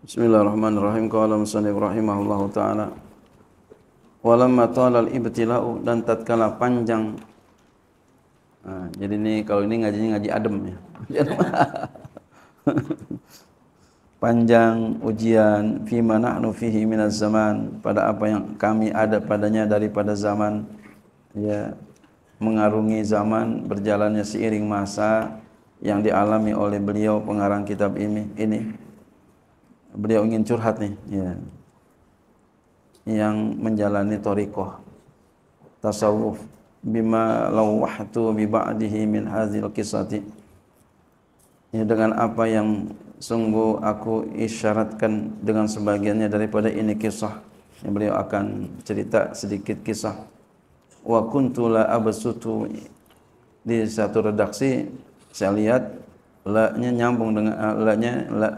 Bismillahirrahmanirrahim. Qala musannif rahimahullahu taala. Walamma talal ibtila'u dan tatkala panjang Nah, jadi ini kalau ini ngajinya ngaji adem ya. panjang ujian mana nahnu fihi minaz zaman pada apa yang kami ada padanya daripada zaman ya mengarungi zaman berjalannya seiring masa yang dialami oleh beliau pengarang kitab ini ini beliau ingin curhat nih ya. yang menjalani torikoh tasawuf bima lawahtu bi ba'dihi min hadhil qisati ya dengan apa yang sungguh aku isyaratkan dengan sebagiannya daripada ini kisah yang beliau akan cerita sedikit kisah wa kuntu la di satu redaksi saya lihat la-nya nyambung dengan la-nya la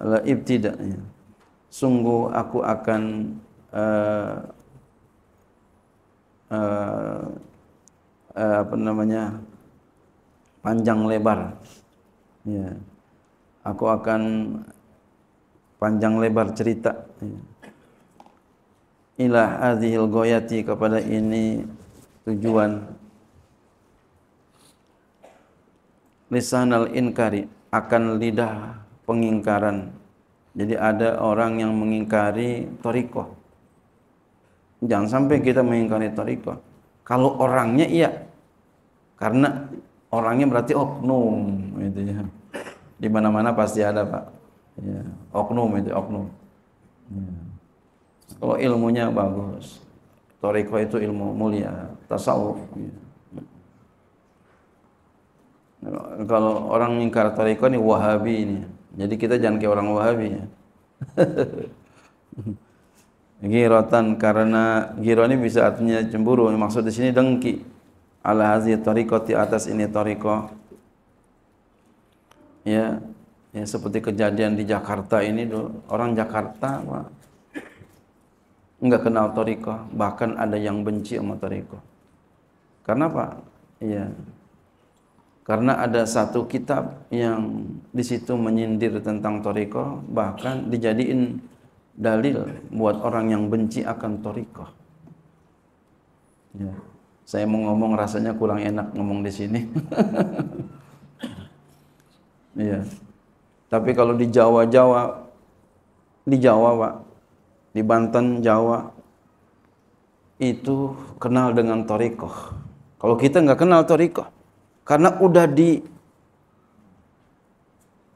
ala ibtida sungguh aku akan uh, uh, uh, apa namanya panjang lebar ya aku akan panjang lebar cerita ya. ilah hadhil goyati kepada ini tujuan lisanal inkari akan lidah pengingkaran. Jadi ada orang yang mengingkari toriko. Jangan sampai kita mengingkari toriko. Kalau orangnya iya, karena orangnya berarti oknum, gitu ya. Di mana-mana pasti ada pak. Ya, oknum itu oknum. Ya. Kalau ilmunya bagus, toriko itu ilmu mulia, tasawuf. Ya kalau orang ingkar toriko ini wahabi ini jadi kita jangan kayak orang Wahabi ya. Girotan karena giro ini bisa artinya cemburu. Maksud di sini dengki. Ala hazi di atas ini Toriko, Ya, ya seperti kejadian di Jakarta ini dulu. Orang Jakarta Pak, nggak kenal toriko bahkan ada yang benci sama toriko karena apa iya karena ada satu kitab yang di situ menyindir tentang toriko bahkan dijadiin dalil buat orang yang benci akan toriko ya. saya mau ngomong rasanya kurang enak ngomong di sini iya tapi kalau di Jawa Jawa di Jawa pak di Banten Jawa itu kenal dengan toriko kalau kita nggak kenal toriko karena udah di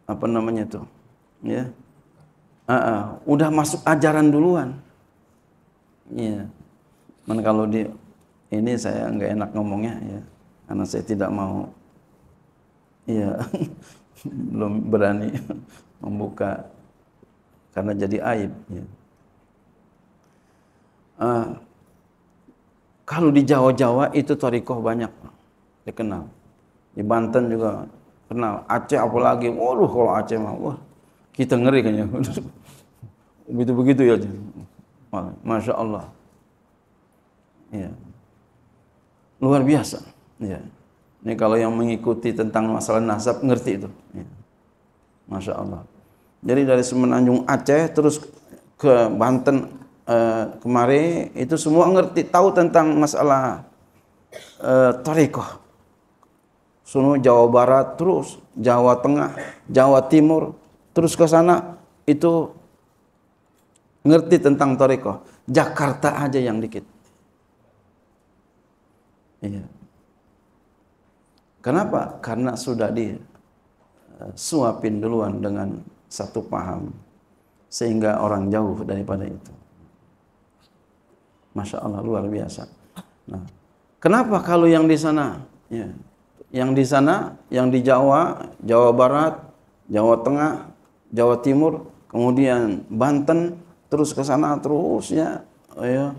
apa namanya tuh ya uh, uh, udah masuk ajaran duluan ya man kalau di ini saya nggak enak ngomongnya ya karena saya tidak mau ya belum berani membuka karena jadi aib ya. uh, kalau di Jawa-Jawa itu torikoh banyak dikenal di Banten juga kenal Aceh apalagi waduh kalau Aceh mah wah kita ngeri kayaknya begitu begitu ya masya Allah ya luar biasa ya ini kalau yang mengikuti tentang masalah nasab ngerti itu ya. masya Allah jadi dari semenanjung Aceh terus ke Banten eh, kemari itu semua ngerti tahu tentang masalah eh, tarikoh sono Jawa Barat terus Jawa Tengah Jawa Timur terus ke sana itu ngerti tentang toriko Jakarta aja yang dikit iya kenapa karena sudah di eh, suapin duluan dengan satu paham sehingga orang jauh daripada itu Masya Allah luar biasa nah kenapa kalau yang di sana ya yang di sana, yang di Jawa, Jawa Barat, Jawa Tengah, Jawa Timur, kemudian Banten, terus ke sana terus ya, ya.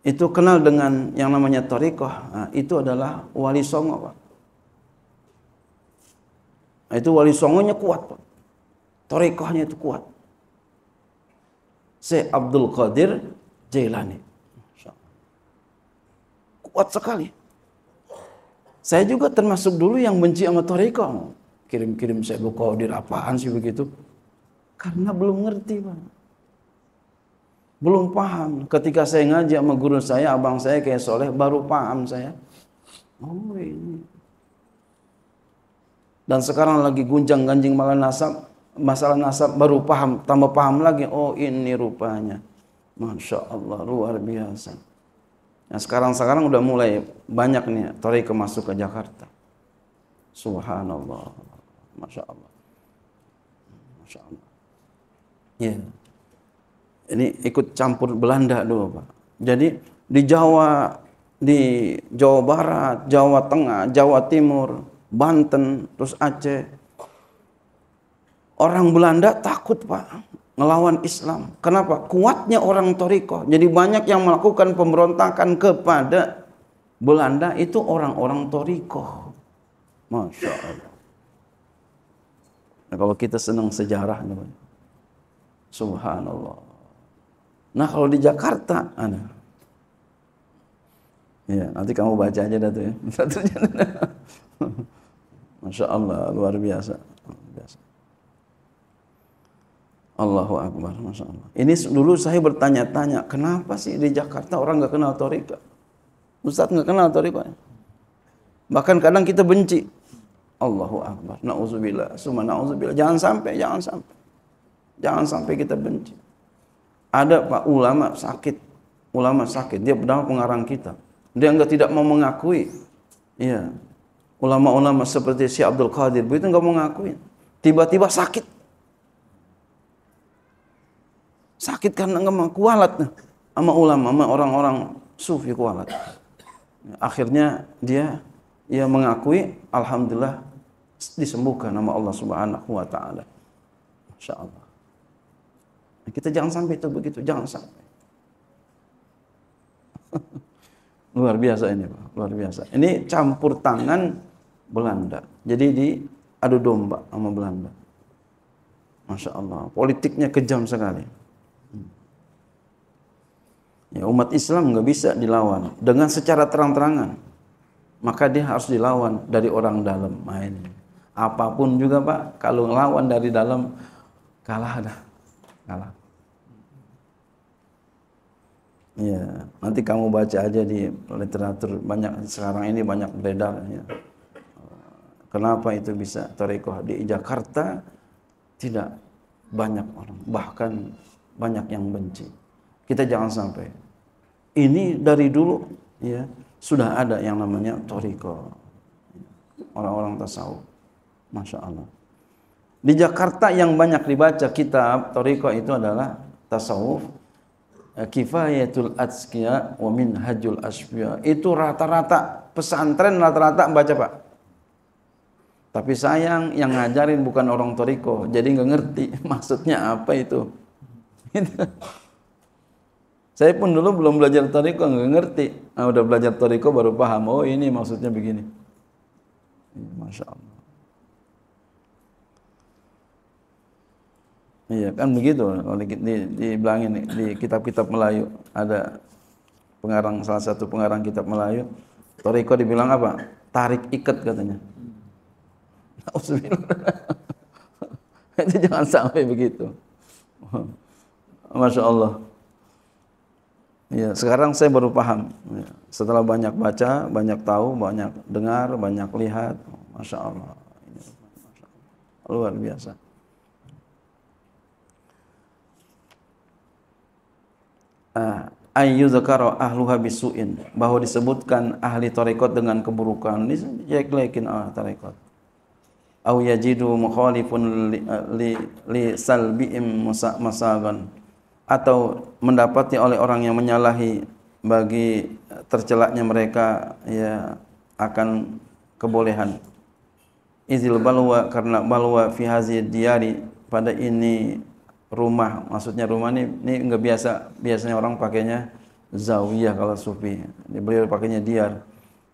Itu kenal dengan yang namanya Torikoh. Nah, itu adalah wali songo, Pak. Nah, itu wali songonya kuat, Pak. Tariqahnya itu kuat. Syekh Abdul Qadir Jailani. Kuat sekali. Saya juga termasuk dulu yang benci sama toriko. Kirim-kirim saya buka audir apaan sih begitu. Karena belum ngerti bang. Belum paham. Ketika saya ngaji sama guru saya, abang saya kayak soleh, baru paham saya. Oh ini. Dan sekarang lagi gunjang ganjing malah nasab, masalah nasab baru paham, tambah paham lagi. Oh ini rupanya. Masya Allah, luar biasa. Yang nah, sekarang-sekarang udah mulai banyak nih tarik masuk ke Jakarta. Subhanallah. Masya Allah. Masya Allah. Ya. Ini ikut campur Belanda dulu Pak. Jadi di Jawa, di Jawa Barat, Jawa Tengah, Jawa Timur, Banten, terus Aceh. Orang Belanda takut Pak ngelawan Islam. Kenapa? Kuatnya orang Toriko. Jadi banyak yang melakukan pemberontakan kepada Belanda itu orang-orang Toriko. Masya Allah. Nah, kalau kita senang sejarah, Subhanallah. Nah kalau di Jakarta, ada. Ya, nanti kamu baca aja datu ya. Masya Allah, luar biasa. Luar biasa. Allahu Akbar, Masya Allah. Ini dulu saya bertanya-tanya, kenapa sih di Jakarta orang nggak kenal Torika? Ustadz nggak kenal Torika. Bahkan kadang kita benci. Allahu Akbar, na'udzubillah, summa na'udzubillah. Jangan sampai, jangan sampai. Jangan sampai kita benci. Ada Pak ulama sakit, ulama sakit, dia benar pengarang kita. Dia nggak tidak mau mengakui. Iya. Ulama-ulama seperti si Abdul Qadir, begitu nggak mau mengakui. Tiba-tiba sakit Sakit karena nggak kualat sama ulama, sama orang-orang sufi kualat. Akhirnya dia ya mengakui alhamdulillah disembuhkan nama Allah Subhanahu wa taala. Masya Allah. Nah, kita jangan sampai itu begitu, jangan sampai. luar biasa ini, Pak. Luar biasa. Ini campur tangan Belanda. Jadi di adu domba sama Belanda. Masya Allah. Politiknya kejam sekali. Hmm. Ya, umat Islam nggak bisa dilawan dengan secara terang-terangan. Maka dia harus dilawan dari orang dalam. Nah, Apapun juga Pak, kalau ngelawan dari dalam kalah dah. Kalah. Ya, nanti kamu baca aja di literatur banyak sekarang ini banyak beredar ya. Kenapa itu bisa terekoh di Jakarta tidak banyak orang bahkan banyak yang benci. Kita jangan sampai. Ini dari dulu ya sudah ada yang namanya toriko. Orang-orang tasawuf. Masya Allah. Di Jakarta yang banyak dibaca kitab toriko itu adalah tasawuf eh, kifayatul atskiya wa hajul asfiya itu rata-rata pesantren rata-rata baca pak tapi sayang yang ngajarin bukan orang toriko jadi nggak ngerti maksudnya apa itu Gitu. Saya pun dulu belum belajar toriko nggak ngerti. Nah, udah belajar toriko baru paham. Oh ini maksudnya begini. Masya Allah. Iya kan begitu. Oleh di, dibilangin di kitab-kitab Melayu ada pengarang salah satu pengarang kitab Melayu toriko dibilang apa? Tarik ikat katanya. Itu jangan sampai begitu. Masya Allah. Ya, sekarang saya baru paham. Ya, setelah banyak baca, banyak tahu, banyak dengar, banyak lihat. Masya Allah. Masya Allah. Luar biasa. Ah, ayu zakaro ahlu habisuin bahwa disebutkan ahli tarekat dengan keburukan ini jelek-jelekin ah tarekat au yajidu mukhalifun li, li, li salbi'im masagan atau mendapati oleh orang yang menyalahi bagi tercelaknya mereka ya akan kebolehan izil balwa karena balwa fi diari pada ini rumah maksudnya rumah ini ini enggak biasa biasanya orang pakainya zawiyah kalau sufi beliau pakainya diar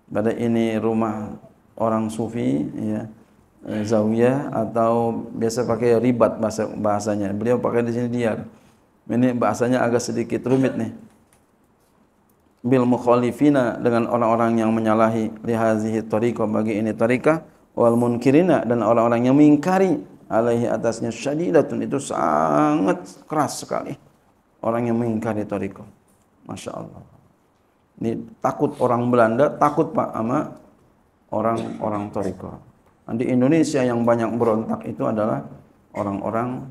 pada ini rumah orang sufi ya eh, zawiyah atau biasa pakai ribat bahasa bahasanya beliau pakai di sini diar ini bahasanya agak sedikit rumit nih bil mukhalifina dengan orang-orang yang menyalahi lihazihi toriko bagi ini torika wal munkirina dan orang-orang yang mengingkari alaihi atasnya syadidatun itu sangat keras sekali orang yang mengingkari toriko. Masya Allah ini takut orang Belanda takut Pak sama orang-orang toriko. di Indonesia yang banyak berontak itu adalah orang-orang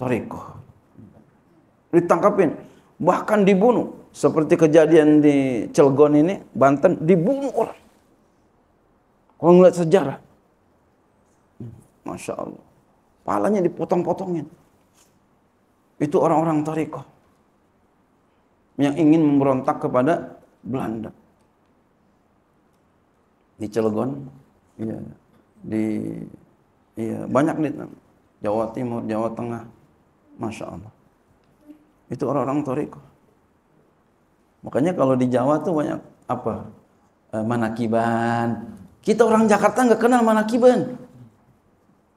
toriko ditangkapin, bahkan dibunuh. Seperti kejadian di Cilegon ini, Banten, dibunuh orang. Kalau ngeliat sejarah, Masya Allah. Palanya dipotong-potongin. Itu orang-orang Tariqah Yang ingin memberontak kepada Belanda. Di Cilegon, iya, di iya, banyak di Jawa Timur, Jawa Tengah. Masya Allah. Itu orang-orang toriko. Makanya kalau di Jawa tuh banyak apa? E, manakiban. Kita orang Jakarta nggak kenal manakiban.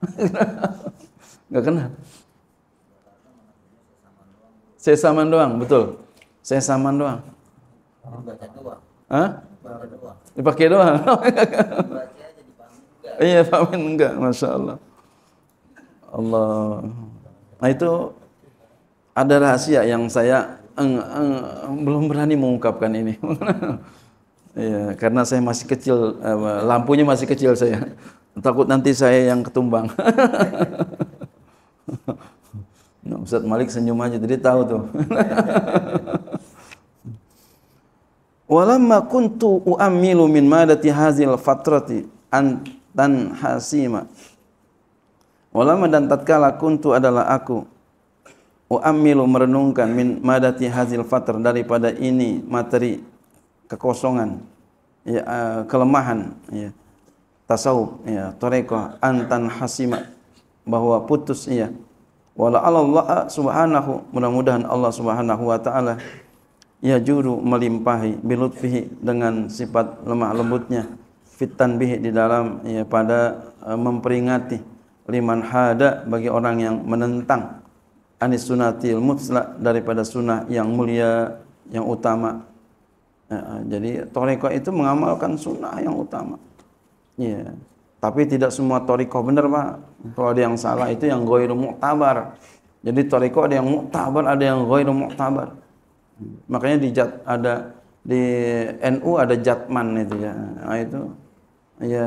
Nggak kenal. Sesaman doang, betul. Sesaman doang. doang. Hah? Dipakai doang. Iya, pamin enggak, masya Allah. Allah. Nah itu ada rahasia yang saya eng, eng, belum berani mengungkapkan ini. ya, karena saya masih kecil, eh, lampunya masih kecil saya. Takut nanti saya yang ketumbang. nah, ya, Ustaz Malik senyum aja, jadi tahu tuh. Walamma kuntu uamilu min madati hazil fatrati antan hasima. Walamma dan tatkala kuntu adalah aku uamilu merenungkan min madati hazil fatar daripada ini materi kekosongan ya, uh, kelemahan ya tasawuf ya tarekoh antan hasima bahwa putus ya wala Allah subhanahu mudah-mudahan Allah subhanahu wa taala ya juru melimpahi bilutfihi dengan sifat lemah lembutnya fitan bihi di dalam ya pada uh, memperingati liman hada bagi orang yang menentang anis sunatil mutlak daripada sunnah yang mulia yang utama ya, jadi toriko itu mengamalkan sunnah yang utama ya tapi tidak semua toriko benar pak kalau ada yang salah itu yang goiru mu'tabar jadi toriko ada yang mu'tabar ada yang goiru mu'tabar makanya di jat, ada di NU ada jatman itu ya nah, itu ya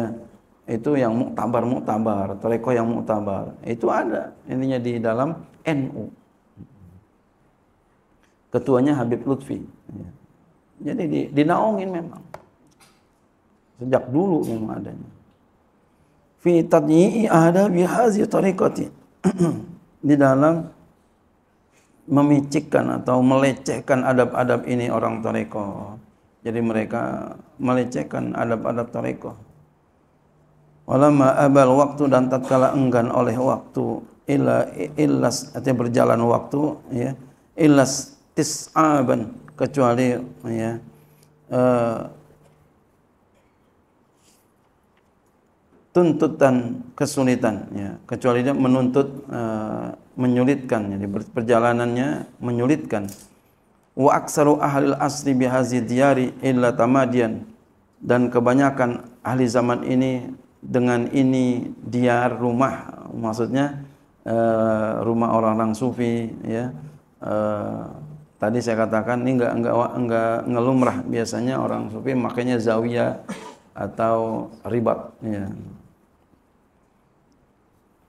itu yang muktabar muktabar, toreko yang muktabar. Itu ada intinya di dalam NU. Ketuanya Habib Lutfi. Iya. Jadi dinaungin memang. Sejak dulu memang adanya. Fi tadyi'i ada bihazi tariqati. di dalam memicikkan atau melecehkan adab-adab ini orang tarekoh. Jadi mereka melecehkan adab-adab tarekoh Walamma abal waktu dan tatkala enggan oleh waktu illa illas artinya berjalan waktu ya illas tis'aban kecuali ya uh, tuntutan kesulitan ya kecuali dia menuntut uh, menyulitkan jadi perjalanannya menyulitkan wa aksaru ahlil asli bihazi diyari illa tamadian dan kebanyakan ahli zaman ini dengan ini dia rumah maksudnya uh, rumah orang-orang sufi ya uh, tadi saya katakan ini enggak enggak enggak ngelumrah biasanya orang sufi makanya zawiya atau ribat ya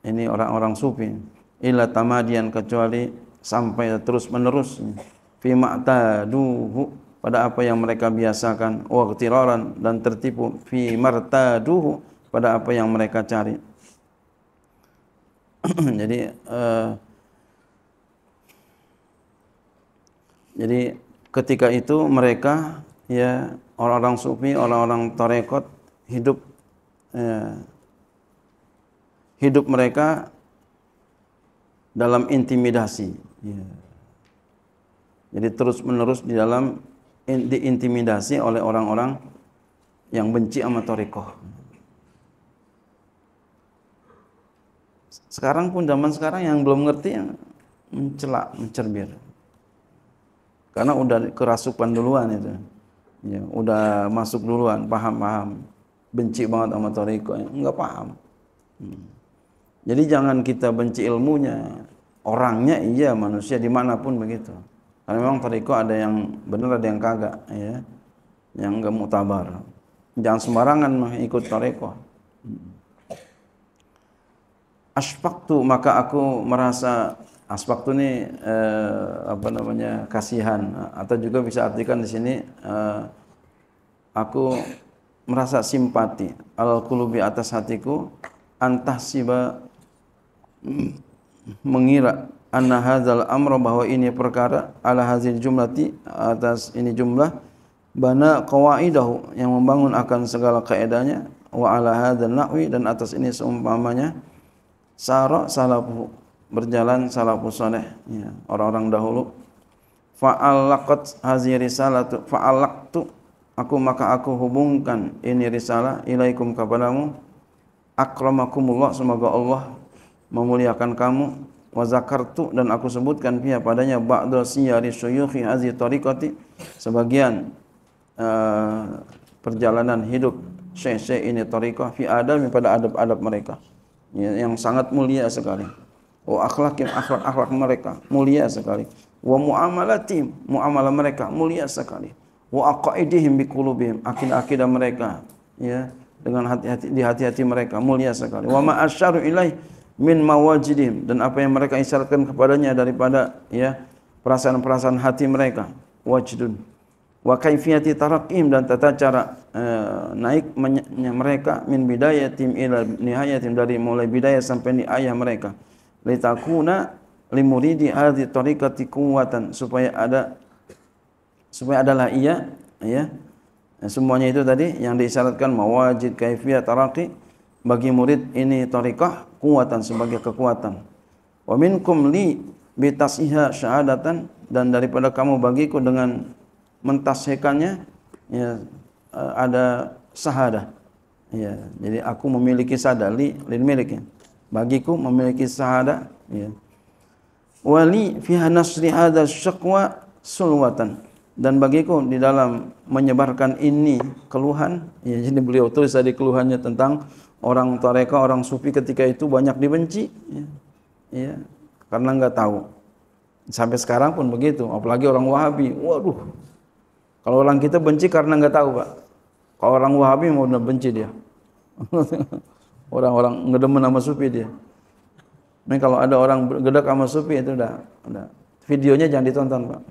ini orang-orang sufi illa tamadian kecuali sampai terus menerus fi ma'taduhu pada apa yang mereka biasakan waqtiraran dan tertipu fi martaduhu pada apa yang mereka cari. jadi uh, jadi ketika itu mereka ya orang-orang sufi, orang-orang tarekat hidup ya, hidup mereka dalam intimidasi. Ya. Jadi terus menerus di dalam diintimidasi oleh orang-orang yang benci sama tarekat. sekarang pun zaman sekarang yang belum ngerti yang mencela mencerbir karena udah kerasukan duluan itu ya udah masuk duluan paham paham benci banget sama toriko nggak paham hmm. jadi jangan kita benci ilmunya orangnya iya manusia dimanapun begitu karena memang toriko ada yang benar ada yang kagak ya yang nggak mutabar jangan sembarangan ikut toriko hmm asfaktu maka aku merasa asfaktu ini eh, apa namanya kasihan atau juga bisa artikan di sini eh, aku merasa simpati al kulubi atas hatiku antah siba mengira anna hadzal amra bahwa ini perkara ala hazil jumlati atas ini jumlah bana qawaidahu yang membangun akan segala kaedahnya wa ala hadzal na'wi dan atas ini seumpamanya Saro salafu berjalan salafus saleh ya, orang-orang dahulu fa'allaqat hazihi risalatu fa'allaqtu aku maka aku hubungkan ini risalah ilaikum kepadamu akramakumullah semoga Allah memuliakan kamu wa zakartu dan aku sebutkan pihak padanya ba'da siyari syuyukhi hazihi tariqati sebagian uh, perjalanan hidup syekh-syekh ini tariqah fi adab pada adab-adab mereka ya, yang sangat mulia sekali. Oh akhlak yang akhlak akhlak mereka mulia sekali. Wa muamalatim muamalah mereka mulia sekali. Wa aqaidihim biqulubihim akidah-akidah mereka ya dengan hati-hati di hati-hati mereka mulia sekali. Wa ma asyaru ilaih min mawajidim dan apa yang mereka isyaratkan kepadanya daripada ya perasaan-perasaan hati mereka wajidun wa kaifiyati tarakim dan tata cara uh, naik mereka min bidayatim ila nihayatim dari mulai bidaya sampai ayah mereka litakuna limuridi hadhi tariqati quwwatan supaya ada supaya adalah ia ya semuanya itu tadi yang disyaratkan mawajid kaifiyat taraqi bagi murid ini tarikah kuatan sebagai kekuatan wa minkum li bitasiha syahadatan dan daripada kamu bagiku dengan mentasihkannya ya Eh, ada sahada. Ya, jadi aku memiliki sahada li li milik ya. Bagiku memiliki sahada ya. Wali fiha nasri hadza syaqwa sulwatan. Dan bagiku di dalam menyebarkan ini keluhan, ya jadi beliau tulis tadi keluhannya tentang orang tareka, orang sufi ketika itu banyak dibenci, ya, ya karena enggak tahu. Sampai sekarang pun begitu, apalagi orang Wahabi. Waduh, kalau orang kita benci karena nggak tahu, Pak. Kalau orang Wahabi mau benar benci dia. Orang-orang ngedemen sama sufi dia. Ini kalau ada orang gedek sama sufi itu udah, udah. Videonya jangan ditonton, Pak.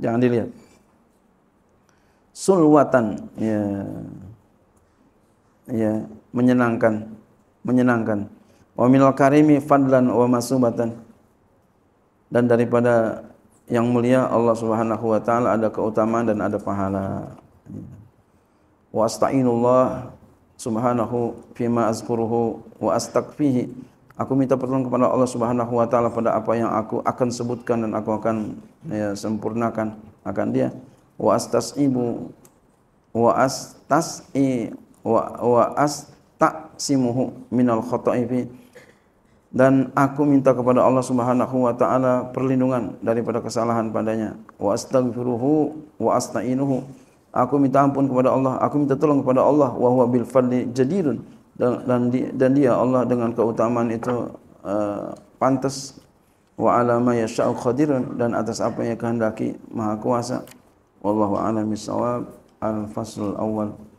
Jangan dilihat. Sulwatan, ya. Ya, menyenangkan, menyenangkan. Wa minal karimi fadlan wa masubatan. Dan daripada yang mulia Allah Subhanahu wa taala ada keutamaan dan ada pahala. Ya wa asta'inullah subhanahu fima azkuruhu wa astaghfihi aku minta pertolongan kepada Allah Subhanahu wa taala pada apa yang aku akan sebutkan dan aku akan ya, sempurnakan akan dia wa astasibu wa astasi wa wa astasimuhu minal khata'i fi dan aku minta kepada Allah Subhanahu wa taala perlindungan daripada kesalahan padanya wa astaghfiruhu wa astainuhu aku minta ampun kepada Allah aku minta tolong kepada Allah wa bil fadli jadirun dan, dan dan dia Allah dengan keutamaan itu uh, pantas wa ala ma yasha'u qadirun dan atas apa yang kehendaki maha kuasa wallahu alam bisawab al fasl awal